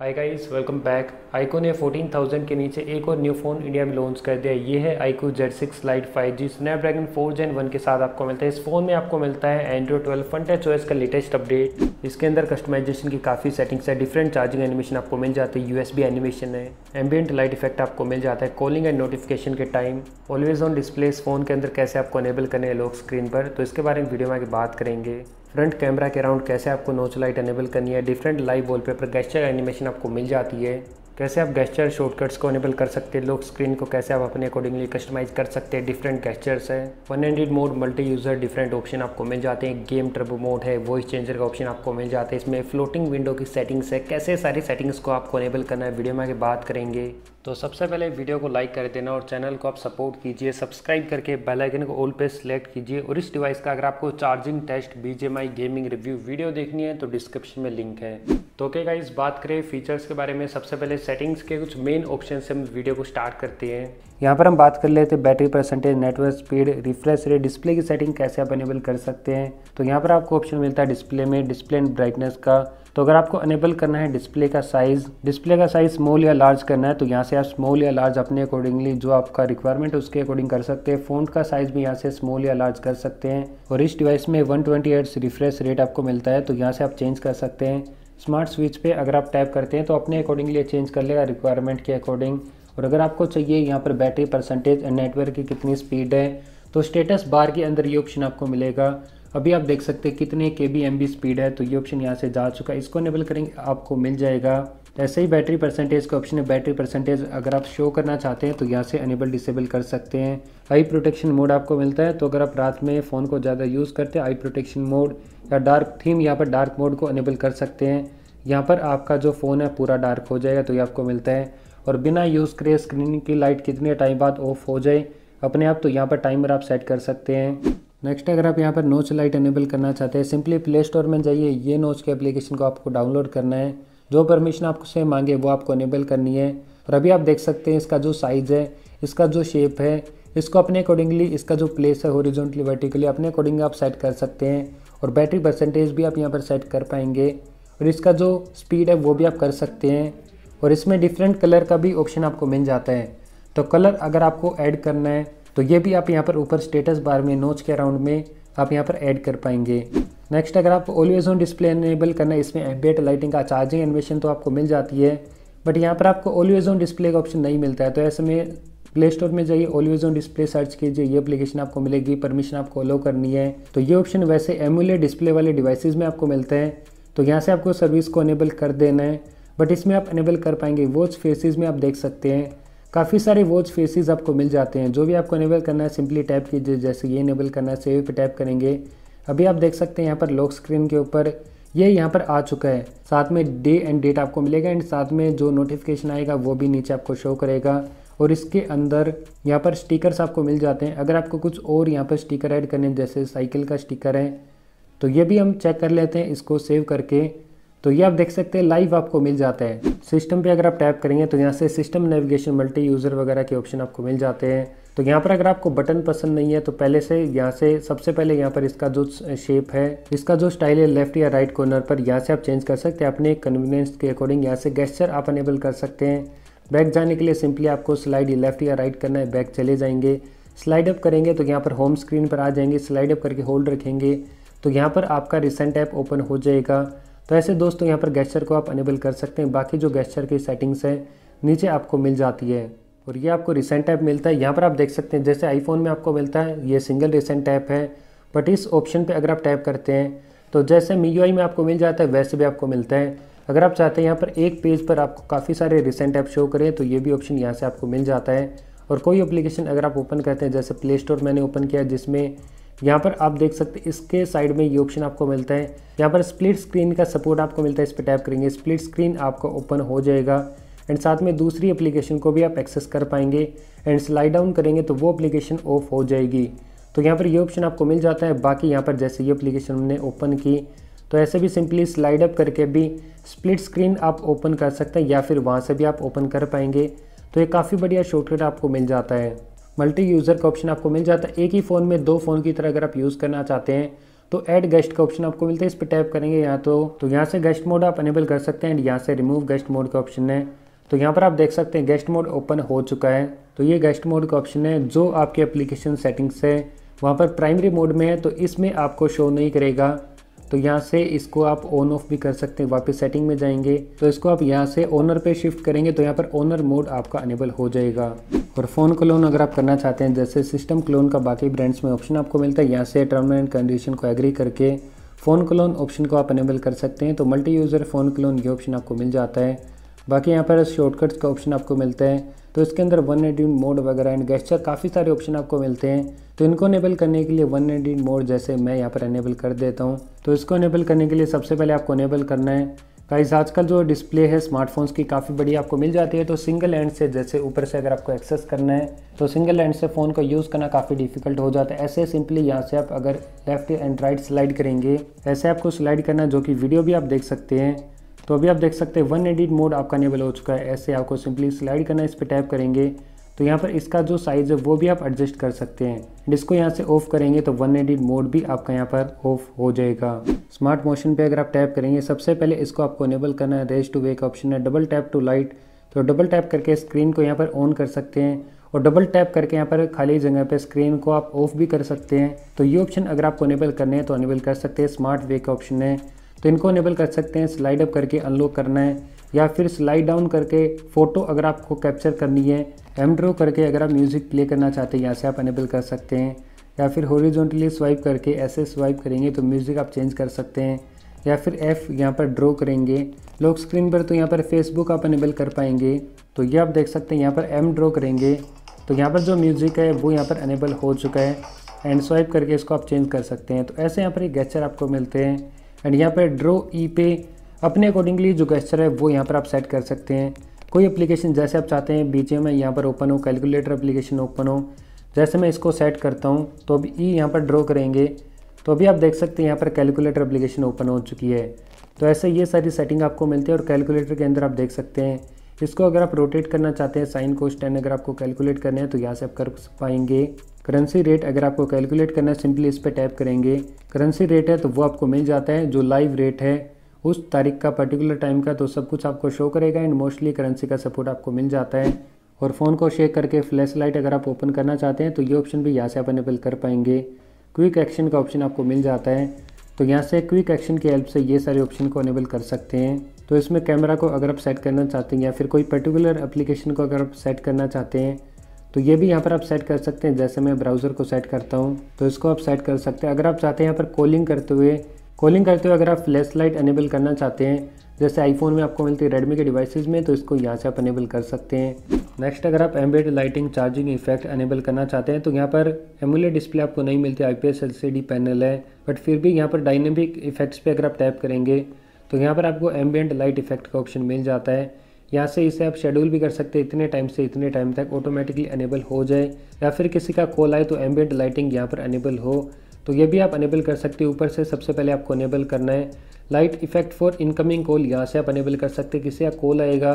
हाय guys welcome back iQOO ने 14,000 के नीचे एक और न्यू फ़ोन इंडिया में लॉन्च कर दिया ये है iQOO Z six lite five G Snapdragon four gen one के साथ आपको मिलता है इस फ़ोन में आपको मिलता है एंड्रॉइड ट्वेल्व फंट एच का लेटेस्ट अपडेट इसके अंदर कस्टमाइजेशन की काफ़ी सेटिंग्स है डिफरेंट चार्जिंग एनिमेशन आपको मिल जाती है यूएसबी एनिमेशन है एम्बियंट लाइट इफेक्ट आपको मिल जाता है कॉलिंग एंड नोटिफिकेशन के टाइम ऑलवेज ऑन डिस्प्ले इस फ़ोन के अंदर कैसे आपको अनेबल करने हैं लॉक स्क्रीन पर तो इसके बारे में वीडियो में आगे बात करेंगे फ्रंट कैमरा के अराउंड कैसे आपको नोच लाइट एनेबल करनी है different live wallpaper gesture animation आपको मिल जाती है कैसे आप गेस्चर शॉर्टकट्स को अनेबल कर सकते हैं लोग स्क्रीन को कैसे आप अपने अकॉर्डिंगली कस्टमाइज कर सकते हैं डिफरेंट गेस्चर्स है one hundred mode multi user different option आपको मिल जाते हैं गेम ट्रब मोड है वॉइस चेंजर का ऑप्शन आपको मिल जाते हैं इसमें फ्लोटिंग विंडो की सेटिंग्स है कैसे सारी सेटिंग्स को आपको अनेबल करना है वीडियो में आगे बात करेंगे तो सबसे पहले वीडियो को लाइक कर देना और चैनल को आप सपोर्ट कीजिए सब्सक्राइब करके बेल आइकन को ऑल पे सिलेक्ट कीजिए और इस डिवाइस का अगर आपको charging test BGMI gaming review video देखनी है तो डिस्क्रिप्शन में लिंक है तो ओके गाइस बात करें फीचर्स के बारे में सबसे पहले सेटिंग्स के कुछ मेन ऑप्शन से हम वीडियो को स्टार्ट करते हैं यहाँ पर हम बात कर लेते हैं battery percentage network speed refresh rate display की सेटिंग कैसे आप एनेबल कर सकते हैं तो यहाँ पर आपको ऑप्शन मिलता है डिस्प्ले में डिस्प्ले एंड ब्राइटनेस का तो अगर आपको अनेबल करना है डिस्प्ले का साइज़ डिस्प्ले का साइज़ स्मॉल या लार्ज करना है तो यहाँ से आप स्मॉल या लार्ज अपने अकॉर्डिंगली जो आपका रिक्वायरमेंट है उसके अकॉर्डिंग कर सकते हैं फोन का साइज़ भी यहाँ से स्मॉल या लार्ज कर सकते हैं और इस डिवाइस में वन ट्वेंटी रिफ्रेश रेट आपको मिलता है तो यहाँ से आप चेंज कर सकते हैं स्मार्ट स्विच पर अगर आप टैप करते हैं तो अपने अकॉर्डिंगली चेंज कर लेगा रिक्वायरमेंट के अकॉर्डिंग और अगर आपको चाहिए यहाँ पर बैटरी परसेंटेज नेटवर्क की कितनी स्पीड है तो स्टेटस बार के अंदर ये ऑप्शन आपको मिलेगा अभी आप देख सकते हैं कितने के बी एम बी स्पीड है तो ये ऑप्शन यहाँ से जा चुका है इसको इनेबल करेंगे आपको मिल जाएगा ऐसे ही बैटरी परसेंटेज का ऑप्शन है बैटरी परसेंटेज अगर आप शो करना चाहते हैं तो यहाँ से अनेबल डिसेबल कर सकते हैं आई प्रोटेक्शन मोड आपको मिलता है तो अगर आप रात में फ़ोन को ज़्यादा यूज़ करते हैं आई प्रोटेक्शन मोड या डार्क थीम यहाँ पर डार्क मोड को अनेबल कर सकते हैं यहाँ पर आपका जो फ़ोन है पूरा डार्क हो जाएगा तो ये आपको मिलता है और बिना यूज़ करे स्क्रीन की लाइट कितने टाइम बाद ऑफ हो जाए अपने आप तो यहाँ पर टाइमर आप सेट कर सकते हैं नेक्स्ट अगर आप यहाँ पर नोच लाइट एनेबल करना चाहते हैं सिंपली प्ले स्टोर में जाइए ये नोच के एप्लीकेशन को आपको डाउनलोड करना है जो परमिशन आपसे मांगे वो आपको एनेबल करनी है और अभी आप देख सकते हैं इसका जो साइज़ है इसका जो शेप है इसको अपने अकॉर्डिंगली इसका जो प्लेस है हॉरिजॉन्टली वर्टिकली अपने अकॉर्डिंग आप सेट कर सकते हैं और बैटरी परसेंटेज भी आप यहाँ पर सेट कर पाएंगे और इसका जो स्पीड है वो भी आप कर सकते हैं और इसमें डिफरेंट कलर का भी ऑप्शन आपको मिल जाता है तो कलर अगर आपको ऐड करना है तो ये भी आप यहाँ पर ऊपर स्टेटस बार में नोच के अराउंड में आप यहाँ पर ऐड कर पाएंगे नेक्स्ट अगर आप ऑलवेज ऑन डिस्प्ले इनेबल करना है इसमें एम्बेट लाइटिंग का चार्जिंग एनिमेशन तो आपको मिल जाती है बट यहाँ पर आपको ऑलवेज ऑन डिस्प्ले का ऑप्शन नहीं मिलता है तो ऐसे में प्ले स्टोर में जाइए ऑलवेज ऑन डिस्प्ले सर्च कीजिए ये अपलीकेशन आपको मिलेगी परमिशन आपको अलो करनी है तो ये ऑप्शन वैसे एमुले डिस्प्ले वाले डिवाइसेस में आपको मिलते हैं तो यहाँ से आपको सर्विस को अनेबल कर देना है बट इसमें आप अनेबल कर पाएंगे वो फेसिस में आप देख सकते हैं काफ़ी सारे वॉच फेसेस आपको मिल जाते हैं जो भी आपको इनेबल करना है सिंपली टैप कीजिए जैसे ये इनेबल करना है सेव पे टैप करेंगे अभी आप देख सकते हैं यहाँ पर लॉक स्क्रीन के ऊपर ये यहाँ पर आ चुका है साथ में डे एंड डेट आपको मिलेगा एंड साथ में जो नोटिफिकेशन आएगा वो भी नीचे आपको शो करेगा और इसके अंदर यहाँ पर स्टिकर्स आपको मिल जाते हैं अगर आपको कुछ और यहाँ पर स्टिकर ऐड करने जैसे साइकिल का स्टिकर है तो ये भी हम चेक कर लेते हैं इसको सेव करके तो ये आप देख सकते हैं लाइव आपको मिल जाता है सिस्टम पे अगर आप टैप करेंगे तो यहाँ से सिस्टम नेविगेशन मल्टी यूज़र वगैरह के ऑप्शन आपको मिल जाते हैं तो यहाँ पर अगर आपको बटन पसंद नहीं है तो पहले से यहाँ से सबसे पहले यहाँ पर इसका जो शेप है इसका जो स्टाइल है लेफ्ट या राइट कॉर्नर पर यहाँ से आप चेंज कर सकते हैं अपने कन्वीनियंस के अकॉर्डिंग यहाँ से गेस्चर आप अनेबल कर सकते हैं बैक जाने के लिए सिंपली आपको स्लाइड लेफ्ट या राइट करना है बैक चले जाएंगे स्लाइड अप करेंगे तो यहाँ पर होम स्क्रीन पर आ जाएंगे स्लाइड अप करके होल्ड रखेंगे तो यहाँ पर आपका रिसेंट ऐप ओपन हो जाएगा तो ऐसे दोस्तों यहाँ पर गैस्चर को आप अनेबल कर सकते हैं बाकी जो गैस्चर की सेटिंग्स है नीचे आपको मिल जाती है और ये आपको रिसेंट ऐप मिलता है यहाँ पर आप देख सकते हैं जैसे आईफोन में आपको मिलता है ये सिंगल रिसेंट ऐप है बट इस ऑप्शन पे अगर आप टैप करते हैं तो जैसे मी में आपको मिल जाता है वैसे भी आपको मिलता है अगर आप चाहते हैं यहाँ पर एक पेज पर आपको काफ़ी सारे रिसेंट ऐप शो करें तो ये भी ऑप्शन यहाँ से आपको मिल जाता है और कोई अप्लीकेशन अगर आप ओपन करते हैं जैसे प्ले स्टोर मैंने ओपन किया जिसमें यहाँ पर आप देख सकते हैं इसके साइड में ये ऑप्शन आपको मिलता है यहाँ पर स्प्लिट स्क्रीन का सपोर्ट आपको मिलता है इस पर टैप करेंगे स्प्लिट स्क्रीन आपका ओपन हो जाएगा एंड साथ में दूसरी एप्लीकेशन को भी आप एक्सेस कर पाएंगे एंड स्लाइड डाउन करेंगे तो वो एप्लीकेशन ऑफ हो जाएगी तो यहाँ पर ये ऑप्शन आपको मिल जाता है बाकी यहाँ पर जैसे ये अप्लीकेशन हमने ओपन की तो ऐसे भी सिंपली स्लाइड अप करके भी स्प्लिट स्क्रीन आप ओपन कर सकते हैं या फिर वहाँ से भी आप ओपन कर पाएंगे तो ये काफ़ी बढ़िया शॉर्टकट आपको मिल जाता है मल्टी यूज़र का ऑप्शन आपको मिल जाता है एक ही फ़ोन में दो फ़ोन की तरह अगर आप यूज़ करना चाहते हैं तो ऐड गेस्ट का ऑप्शन आपको मिलता है इस पर टैप करेंगे यहाँ तो तो यहाँ से गेस्ट मोड आप अनेबल कर सकते हैं एंड यहाँ से रिमूव गेस्ट मोड का ऑप्शन है तो यहाँ पर आप देख सकते हैं गेस्ट मोड ओपन हो चुका है तो ये गेस्ट मोड का ऑप्शन है जो आपके एप्लीकेशन सेटिंग्स है वहाँ पर प्राइमरी मोड में है तो इसमें आपको शो नहीं करेगा तो यहाँ से इसको आप ऑन ऑफ भी कर सकते हैं वापस सेटिंग में जाएंगे तो इसको आप यहाँ से ओनर पे शिफ्ट करेंगे तो यहाँ पर ओनर मोड आपका अनेबल हो जाएगा और फ़ोन क्लोन अगर आप करना चाहते हैं जैसे सिस्टम क्लोन का बाकी ब्रांड्स में ऑप्शन आपको मिलता है यहाँ से टर्म एंड कंडीशन को एग्री करके फ़ोन क्लोन ऑप्शन को आप अनेबल कर सकते हैं तो मल्टी यूज़र फ़ोन क्लोन ये ऑप्शन आपको मिल जाता है बाकी यहाँ पर शॉर्टकट्स का ऑप्शन आपको मिलता है तो इसके अंदर वन एडिट मोड वगैरह एंड गेस्चर काफ़ी सारे ऑप्शन आपको मिलते हैं तो इनको इनेबल करने के लिए वन एडिट मोड जैसे मैं यहाँ पर इनेबल कर देता हूँ तो इसको इनेबल करने के लिए सबसे पहले आपको इनेबल करना है प्राइस आजकल जो डिस्प्ले है स्मार्टफोन्स की काफ़ी बड़ी आपको मिल जाती है तो सिंगल एंड से जैसे ऊपर से अगर आपको एक्सेस करना है तो सिंगल एंड से फ़ोन को यूज़ करना काफ़ी डिफिकल्ट हो जाता है ऐसे सिंपली यहाँ से आप अगर लेफ्ट एंड राइट स्लाइड करेंगे ऐसे आपको स्लाइड करना जो कि वीडियो भी आप देख सकते हैं तो अभी आप देख सकते हैं वन एडिट मोड आपका अनेबल हो चुका है ऐसे आपको सिंपली स्लाइड करना है इस पर टैप करेंगे तो यहाँ पर इसका जो साइज़ है वो भी आप एडजस्ट कर सकते हैं एंड इसको यहाँ से ऑफ करेंगे तो वन एडिट मोड भी आपका यहाँ पर ऑफ हो जाएगा स्मार्ट मोशन पे अगर आप टैप करेंगे सबसे पहले इसको आपको अनेबल करना है रेज टू वेक ऑप्शन है डबल टैप टू लाइट तो डबल टैप करके स्क्रीन को यहाँ पर ऑन कर सकते हैं और डबल टैप करके यहाँ पर खाली जगह पर स्क्रीन को आप ऑफ भी कर सकते हैं तो ये ऑप्शन अगर आपको अनेबल करने हैं तो अनेबल कर सकते हैं स्मार्ट वे का ऑप्शन है तो इनको इनेबल कर सकते हैं स्लाइड अप करके अनलॉक करना है या फिर स्लाइड डाउन करके फ़ोटो अगर आपको कैप्चर करनी है एम ड्रो करके अगर आप म्यूज़िक प्ले करना चाहते हैं यहाँ से आप अनेबल कर सकते हैं या फिर हॉरिजॉन्टली स्वाइप करके ऐसे स्वाइप करेंगे तो म्यूज़िक आप चेंज कर सकते हैं या फिर एफ़ यहाँ पर ड्रो करेंगे लॉक स्क्रीन पर तो यहाँ पर फेसबुक आप अनेबल कर पाएंगे तो ये आप देख सकते हैं यहाँ पर एम ड्रो करेंगे तो यहाँ पर जो म्यूज़िक है वो यहाँ पर अनेबल हो चुका है एंड स्वाइप करके इसको आप चेंज कर सकते हैं तो ऐसे यहाँ पर एक गैचर आपको मिलते हैं एंड यहाँ पर ड्रो ई e पे अपने अकॉर्डिंगली जो गेस्चर है वो यहाँ पर आप सेट कर सकते हैं कोई एप्लीकेशन जैसे आप चाहते हैं बीच में यहाँ पर ओपन हो कैलकुलेटर एप्लीकेशन ओपन हो जैसे मैं इसको सेट करता हूँ तो अभी ई e यहाँ पर ड्रॉ करेंगे तो अभी आप देख सकते हैं यहाँ पर कैलकुलेटर एप्लीकेशन ओपन हो चुकी है तो ऐसे ये सारी सेटिंग आपको मिलती है और कैलकुलेटर के अंदर आप देख सकते हैं इसको अगर आप रोटेट करना चाहते हैं साइन को स्टैंड अगर आपको कैलकुलेट करना है तो यहाँ से आप कर पाएंगे करेंसी रेट अगर आपको कैलकुलेट करना है सिंपली इस पर टैप करेंगे करेंसी रेट है तो वो आपको मिल जाता है जो लाइव रेट है उस तारीख का पर्टिकुलर टाइम का तो सब कुछ आपको शो करेगा एंड मोस्टली करेंसी का सपोर्ट आपको मिल जाता है और फ़ोन को शेक करके फ्लैश लाइट अगर आप ओपन करना चाहते हैं तो ये ऑप्शन भी यहाँ से आप अनेबल कर पाएंगे क्विक एक्शन का ऑप्शन आपको मिल जाता है तो यहाँ से क्विक एक्शन की हेल्प से ये सारे ऑप्शन को अनेबल कर सकते हैं तो इसमें कैमरा को अगर आप सेट करना चाहते हैं या फिर कोई पर्टिकुलर एप्लीकेशन को अगर आप सेट करना चाहते हैं तो ये भी यहाँ पर आप सेट कर सकते हैं जैसे मैं ब्राउज़र को सेट करता हूँ तो इसको आप सेट कर सकते हैं अगर आप चाहते हैं यहाँ पर कॉलिंग करते हुए कॉलिंग करते हुए अगर आप फ्लैश लाइट अनेबल करना चाहते हैं जैसे आईफोन में आपको मिलती है रेडमी के डिवाइसेज में तो इसको यहाँ से आप अनेबल कर सकते हैं नेक्स्ट अगर आप ambient lighting charging effect enable करना चाहते हैं तो यहाँ पर एमुलेट डिस्प्ले आपको नहीं मिलती आई पी पैनल है बट फिर भी यहाँ पर डायनेमिक इफेक्ट्स पर अगर आप टैप करेंगे तो यहाँ पर आपको एम्बियट लाइट इफेक्ट का ऑप्शन मिल जाता है यहाँ से इसे आप शेड्यूल भी कर सकते हैं इतने टाइम से इतने टाइम तक ऑटोमेटिकली अनेबल हो जाए या फिर किसी का कॉल आए तो एम्बियड लाइटिंग यहाँ पर अनेबल हो तो ये भी आप अनेबल कर सकते हैं ऊपर से सबसे पहले आपको अनेबल करना है light effect for incoming call यहाँ से आप अनेबल कर सकते हैं किसी का कॉल आएगा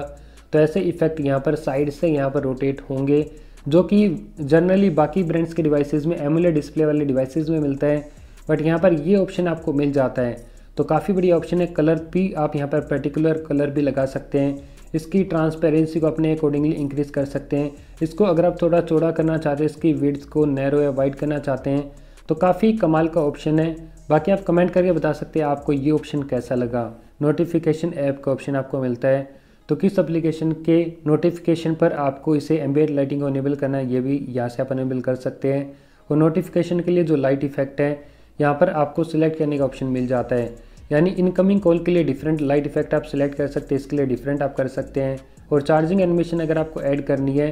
तो ऐसे इफेक्ट यहाँ पर साइड से यहाँ पर रोटेट होंगे जो कि जनरली बाकी ब्रांड्स के डिवाइसेज में एमुलर डिस्प्ले वाले डिवाइसेज में मिलता है बट यहाँ पर ये ऑप्शन आपको मिल जाता है तो काफ़ी बढ़िया ऑप्शन है कलर भी आप यहाँ पर पर्टिकुलर कलर भी लगा सकते हैं इसकी ट्रांसपेरेंसी को अपने अकॉर्डिंगली इंक्रीज कर सकते हैं इसको अगर आप थोड़ा चौड़ा करना चाहते हैं इसकी विड्स को नैरो या वाइड करना चाहते हैं तो काफ़ी कमाल का ऑप्शन है बाकी आप कमेंट करके बता सकते हैं आपको ये ऑप्शन कैसा लगा नोटिफिकेशन ऐप का ऑप्शन आपको मिलता है तो किस एप्लीकेशन के नोटिफिकेशन पर आपको इसे एम्बेड लाइटिंग को इनेबल करना है ये भी यहाँ से आप इनेबल कर सकते हैं और नोटिफिकेशन के लिए जो लाइट इफेक्ट है यहाँ पर आपको सिलेक्ट करने का ऑप्शन मिल जाता है यानी इनकमिंग कॉल के लिए डिफरेंट लाइट इफेक्ट आप सिलेक्ट कर सकते हैं इसके लिए डिफरेंट आप कर सकते हैं और चार्जिंग एनिमेशन अगर आपको ऐड करनी है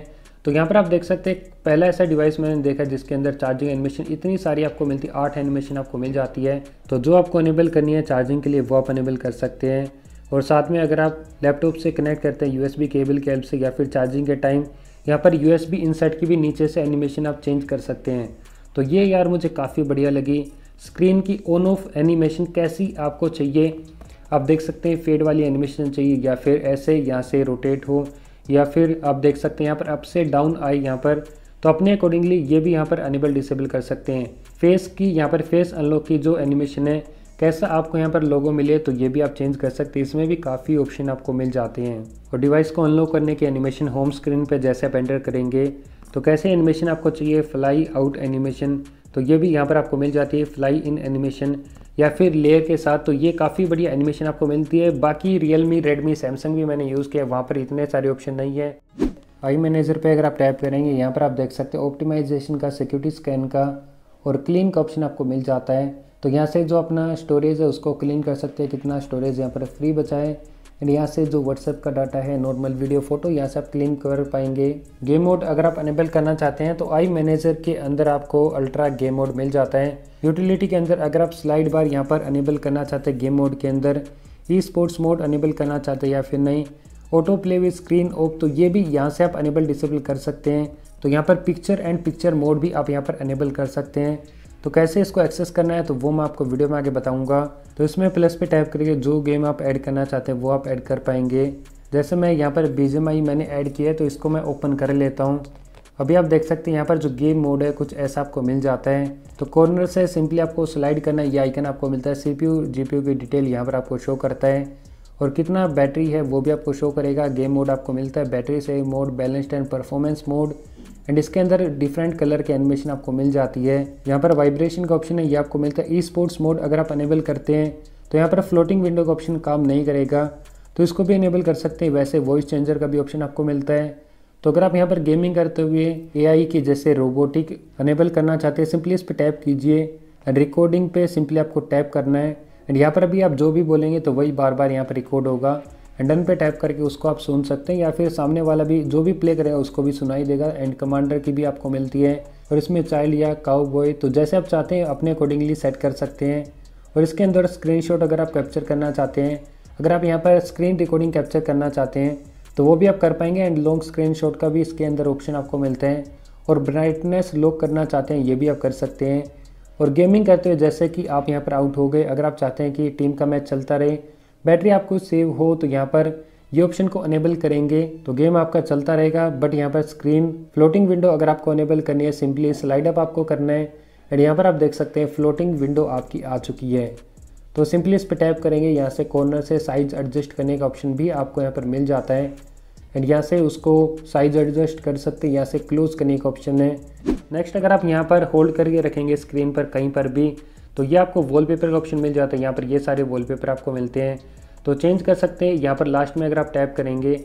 तो यहाँ पर आप देख सकते हैं पहला ऐसा डिवाइस मैंने देखा जिसके अंदर चार्जिंग एनिमेशन इतनी सारी आपको मिलती है आठ एनिमेशन आपको मिल जाती है तो जो आपको अनेबल करनी है चार्जिंग के लिए वो आप अनेबल कर सकते हैं और साथ में अगर आप लैपटॉप से कनेक्ट करते हैं यूएसबी केबल के हेल्प से या फिर चार्जिंग के टाइम यहाँ पर यूएसबी इनसाइट की भी नीचे से एनिमेशन आप चेंज कर सकते हैं तो ये यार मुझे काफ़ी बढ़िया लगी स्क्रीन की ऑन ऑफ एनिमेशन कैसी आपको चाहिए आप देख सकते हैं फेड वाली एनिमेशन चाहिए या फिर ऐसे यहाँ से रोटेट हो या फिर आप देख सकते हैं यहाँ पर अप से डाउन आए यहाँ पर तो अपने अकॉर्डिंगली ये भी यहाँ पर अनेबल डिसेबल कर सकते हैं फेस की यहाँ पर फेस अनलॉक की जो एनिमेशन है कैसा आपको यहाँ पर लोगो मिले तो ये भी आप चेंज कर सकते हैं इसमें भी काफ़ी ऑप्शन आपको मिल जाते हैं और डिवाइस को अनलॉक करने के एनिमेशन होम स्क्रीन पर जैसे आप एंटर करेंगे तो कैसे एनिमेशन आपको चाहिए फ्लाई आउट एनिमेशन तो ये भी यहाँ पर आपको मिल जाती है फ्लाई इन एनिमेशन या फिर लेयर के साथ तो ये काफ़ी बढ़िया एनिमेशन आपको मिलती है बाकी रियलमी रेडमी सैमसंग भी मैंने यूज़ किया वहाँ पर इतने सारे ऑप्शन नहीं है आई मैनेजर पे अगर आप टैप करेंगे यहाँ पर आप देख सकते हैं ऑप्टिमाइजेशन का सिक्योरिटी स्कैन का और क्लीन का ऑप्शन आपको मिल जाता है तो यहाँ से जो अपना स्टोरेज है उसको क्लीन कर सकते हैं कितना स्टोरेज यहाँ पर फ्री बचाएँ एंड यहाँ से जो व्हाट्सएप का डाटा है नॉर्मल वीडियो फोटो यहाँ से आप क्लीन कर पाएंगे गेम मोड अगर आप अनेबल करना चाहते हैं तो आई मैनेजर के अंदर आपको अल्ट्रा गेम मोड मिल जाता है यूटिलिटी के अंदर अगर आप स्लाइड बार यहाँ पर अनेबल करना चाहते हैं गेम मोड के अंदर ई स्पोर्ट्स मोड अनेबल करना चाहते हैं या फिर नहीं auto play with screen off तो ये भी यहाँ से आप अनेबल डिसेबल कर सकते हैं तो यहाँ पर पिक्चर एंड पिक्चर मोड भी आप यहाँ पर अनेबल कर सकते हैं तो कैसे इसको एक्सेस करना है तो वो मैं आपको वीडियो में आगे बताऊंगा तो इसमें प्लस पे टाइप करके जो गेम आप ऐड करना चाहते हैं वो आप ऐड कर पाएंगे जैसे मैं यहाँ पर बी मैंने ऐड किया है तो इसको मैं ओपन कर लेता हूँ अभी आप देख सकते हैं यहाँ पर जो गेम मोड है कुछ ऐसा आपको मिल जाता है तो कॉर्नर से सिंपली आपको स्लाइड करना है ये आइकन आपको मिलता है सीपीयू जीपीयू की डिटेल यहाँ पर आपको शो करता है और कितना बैटरी है वो भी आपको शो करेगा गेम मोड आपको मिलता है battery save mode balanced and performance mode and इसके अंदर डिफरेंट कलर के एनिमेशन आपको मिल जाती है यहाँ पर वाइब्रेशन का ऑप्शन है ये आपको मिलता है ई स्पोर्ट्स मोड अगर आप अनेबल करते हैं तो यहाँ पर फ्लोटिंग विंडो का ऑप्शन काम नहीं करेगा तो इसको भी इनेबल कर सकते हैं वैसे वॉइस चेंजर का भी ऑप्शन आपको मिलता है तो अगर आप यहाँ पर गेमिंग करते हुए आई की जैसे रोबोटिक अनेबल करना चाहते हैं सिंपली इस पर टैप कीजिए रिकॉर्डिंग पे सिंपली आपको टैप करना है एंड यहाँ पर अभी आप जो भी बोलेंगे तो वही बार बार यहाँ पर रिकॉर्ड होगा एंड डन पे टाइप करके उसको आप सुन सकते हैं या फिर सामने वाला भी जो भी प्ले करेगा उसको भी सुनाई देगा एंड कमांडर की भी आपको मिलती है और इसमें चाइल्ड या काउ बॉय तो जैसे आप चाहते हैं अपने अकॉर्डिंगली सेट कर सकते हैं और इसके अंदर स्क्रीनशॉट अगर आप कैप्चर करना चाहते हैं अगर आप यहाँ पर स्क्रीन रिकॉर्डिंग कैप्चर करना चाहते हैं तो वो भी आप कर पाएंगे एंड लॉन्ग स्क्रीन का भी इसके अंदर ऑप्शन आपको मिलता है और ब्राइटनेस लो करना चाहते हैं ये भी आप कर सकते हैं और गेमिंग करते हुए जैसे कि आप यहाँ पर आउट हो गए अगर आप चाहते हैं कि टीम का मैच चलता रहे बैटरी आपको सेव हो तो यहाँ पर ये ऑप्शन को अनेबल करेंगे तो गेम आपका चलता रहेगा बट यहाँ पर स्क्रीन फ्लोटिंग विंडो अगर आपको अनेबल करनी है सिंपली स्लाइड अप आपको करना है एंड यहाँ पर आप देख सकते हैं फ्लोटिंग विंडो आपकी आ चुकी है तो सिंपली इस पर टैप करेंगे यहाँ से कॉर्नर से साइज एडजस्ट करने का ऑप्शन भी आपको यहाँ पर मिल जाता है एंड यहाँ से उसको साइज एडजस्ट कर सकते हैं यहाँ से क्लोज करने का ऑप्शन है नेक्स्ट अगर आप यहाँ पर होल्ड करके रखेंगे स्क्रीन पर कहीं पर भी तो ये आपको वॉलपेपर का ऑप्शन मिल जाता है यहाँ पर ये सारे वॉलपेपर आपको मिलते हैं तो चेंज कर सकते हैं यहाँ पर लास्ट में अगर आप टैप करेंगे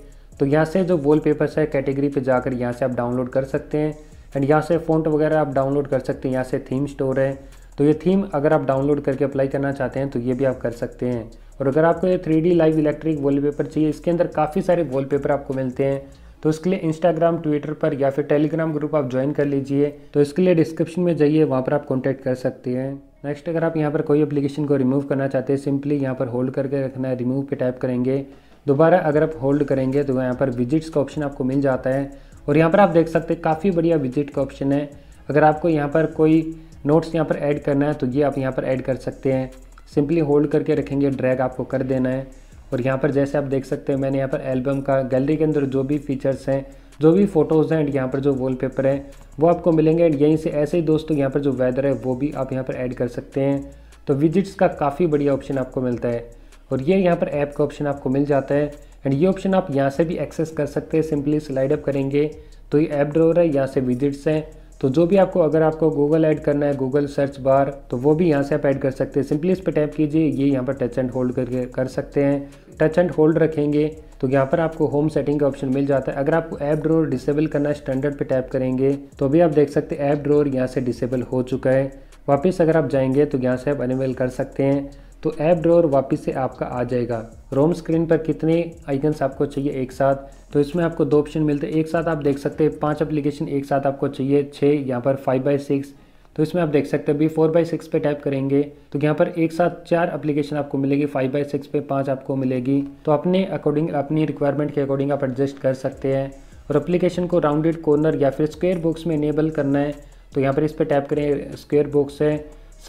तो यहाँ से जो वॉलपेपर्स है कैटेगरी पे जाकर यहाँ से आप डाउनलोड कर सकते हैं एंड यहाँ से फ़ोन वगैरह आप डाउनलोड कर सकते हैं यहाँ से थीम स्टोर है तो ये थीम अगर आप डाउनलोड करके अप्लाई करना चाहते हैं तो ये भी आप कर सकते हैं और अगर आपको ये थ्री लाइव इलेक्ट्रिक वॉलपेपर चाहिए इसके अंदर काफ़ी सारे वॉलपेपर आपको मिलते हैं तो उसके लिए इंस्टाग्राम ट्विटर पर या फिर टेलीग्राम ग्रुप आप ज्वाइन कर लीजिए तो इसके लिए डिस्क्रिप्शन में जाइए वहाँ पर आप कॉन्टैक्ट कर सकते हैं नेक्स्ट अगर आप यहाँ पर कोई अप्लीकेशन को रिमूव करना चाहते हैं सिंपली यहाँ पर होल्ड करके रखना है रिमूव पर टाइप करेंगे दोबारा अगर आप होल्ड करेंगे तो यहाँ पर विजिट्स का ऑप्शन आपको मिल जाता है और यहाँ पर आप देख सकते हैं काफ़ी बढ़िया विजिट का ऑप्शन है अगर आपको यहाँ पर कोई नोट्स यहाँ पर ऐड करना है तो ये आप यहाँ पर ऐड कर सकते हैं सिंपली होल्ड करके रखेंगे ड्रैग आपको कर देना है और यहाँ पर जैसे आप देख सकते हैं मैंने यहाँ पर एल्बम का गैलरी के अंदर जो भी फीचर्स हैं जो भी फ़ोटोज़ हैं एंड यहाँ पर जो वॉलपेपर हैं वो आपको मिलेंगे एंड यहीं से ऐसे ही दोस्तों यहाँ पर जो वेदर है वो भी आप यहाँ पर ऐड कर सकते हैं तो विजिट्स का काफ़ी बढ़िया ऑप्शन आपको मिलता है और ये यहाँ पर ऐप का ऑप्शन आपको मिल जाता है एंड ये ऑप्शन आप यहाँ से भी एक्सेस कर सकते हैं सिंपली स्लाइड अप करेंगे तो ये ऐप ड्रोवर है यहाँ से विजिट्स हैं तो जो भी आपको अगर आपको गूगल ऐड करना है गूगल सर्च बार तो वो भी यहाँ से आप ऐड कर सकते हैं सिंपली इस पर टैप कीजिए ये यहाँ पर टच एंड होल्ड करके कर सकते हैं टच एंड होल्ड रखेंगे तो यहाँ पर आपको होम सेटिंग का ऑप्शन मिल जाता है अगर आपको ऐप ड्रोर डिसेबल करना स्टैंडर्ड पर टैप करेंगे तो भी आप देख सकते हैं ऐप ड्रोर यहाँ से डिसेबल हो चुका है वापस अगर आप जाएंगे तो यहाँ से आप अनेबल कर सकते हैं तो ऐप ड्रॉर वापस से आपका आ जाएगा रोम स्क्रीन पर कितने आइकन्स आपको चाहिए एक साथ तो इसमें आपको दो ऑप्शन मिलते हैं एक साथ आप देख सकते हैं पांच एप्लीकेशन एक साथ आपको चाहिए छः यहाँ पर फाइव बाई सिक्स तो इसमें आप देख सकते हैं अभी फोर बाई सिक्स पे टाइप करेंगे तो यहाँ पर एक साथ चार एप्लीकेशन आपको मिलेगी फाइव बाई सिक्स पे पाँच आपको मिलेगी तो अपने अकॉर्डिंग अपनी रिक्वायरमेंट के अकॉर्डिंग आप एडजस्ट कर सकते हैं और अप्लीकेशन को राउंडेड कॉर्नर या फिर स्क्वेयर बॉक्स में इनेबल करना है तो यहाँ पर इस पर टाइप करें स्क्वेयर बॉक्स है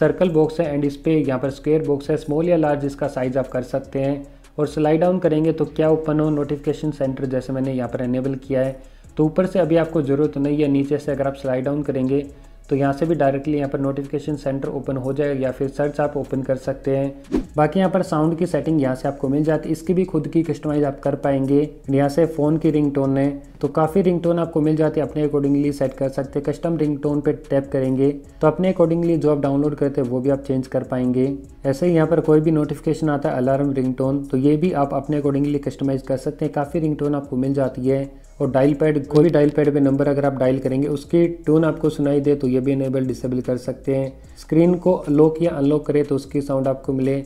सर्कल बॉक्स है एंड इस पर यहाँ पर स्क्वेयर बॉक्स है स्मॉल या लार्ज इसका साइज़ आप कर सकते हैं और स्लाइड डाउन करेंगे तो क्या ओपन हो नोटिफिकेशन सेंटर जैसे मैंने यहाँ पर एनेबल किया है तो ऊपर से अभी आपको ज़रूरत नहीं है नीचे से अगर आप स्लाइड डाउन करेंगे तो यहाँ से भी डायरेक्टली यहाँ पर नोटिफिकेशन सेंटर ओपन हो जाएगा या फिर सर्च आप ओपन कर सकते हैं बाकी यहाँ पर साउंड की सेटिंग यहाँ से आपको मिल जाती है इसकी भी खुद की कस्टमाइज आप कर पाएंगे यहाँ से फ़ोन की रिंग टोन है तो काफ़ी रिंग टोन आपको मिल जाती है अपने अकॉर्डिंगली सेट कर सकते हैं कस्टम रिंग टोन पर टैप करेंगे तो अपने अकॉर्डिंगली जो आप डाउनलोड करते हैं वो भी आप चेंज कर पाएंगे ऐसे ही यहाँ पर कोई भी नोटिफिकेशन आता है अलार्म रिंग टोन तो ये भी आप अपने अकॉर्डिंगली कस्टमाइज़ कर सकते हैं काफ़ी रिंग टोन आपको मिल जाती है और डायल पैड कोई भी डायल पैड पे नंबर अगर आप डायल करेंगे उसकी ट्यून आपको सुनाई दे तो ये भी इनेबल डिसेबल कर सकते हैं स्क्रीन को लॉक या अनलॉक करें तो उसकी साउंड आपको मिले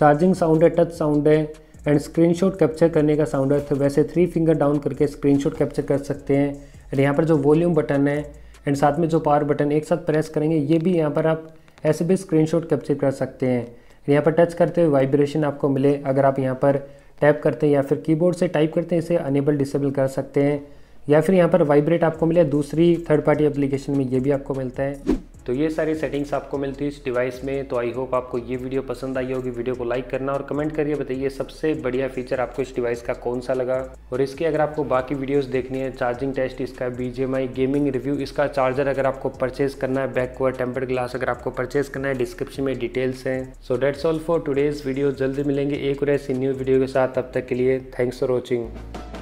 चार्जिंग साउंड है टच साउंड है एंड स्क्रीनशॉट कैप्चर करने का साउंड है तो वैसे थ्री फिंगर डाउन करके स्क्रीनशॉट कैप्चर कर सकते हैं एंड यहाँ पर जो वॉल्यूम बटन है एंड साथ में जो पावर बटन एक साथ प्रेस करेंगे ये भी यहाँ पर आप ऐसे भी स्क्रीनशॉट कैप्चर कर सकते हैं यहाँ पर टच करते हुए वाइब्रेशन आपको मिले अगर आप यहाँ पर टैप करते हैं या फिर कीबोर्ड से टाइप करते हैं इसे अनेबल डिसेबल कर सकते हैं या फिर यहाँ पर वाइब्रेट आपको मिले दूसरी थर्ड पार्टी एप्लीकेशन में ये भी आपको मिलता है तो ये सारी सेटिंग्स आपको मिलती है इस डिवाइस में तो आई होप आपको ये वीडियो पसंद आई होगी वीडियो को लाइक करना और कमेंट करिए बताइए सबसे बढ़िया फीचर आपको इस डिवाइस का कौन सा लगा और इसके अगर आपको बाकी वीडियोस देखनी है चार्जिंग टेस्ट इसका बी गेमिंग रिव्यू इसका चार्जर अगर आपको परचेज करना है बैकवर्ड टेम्पर्ड ग्लास अगर आपको परचेज करना है डिस्क्रिप्शन में डिटेल्स हैं so that's all for today's video जल्दी मिलेंगे एक और ऐसी न्यू वीडियो के साथ अब तक के लिए थैंक्स फॉर वॉचिंग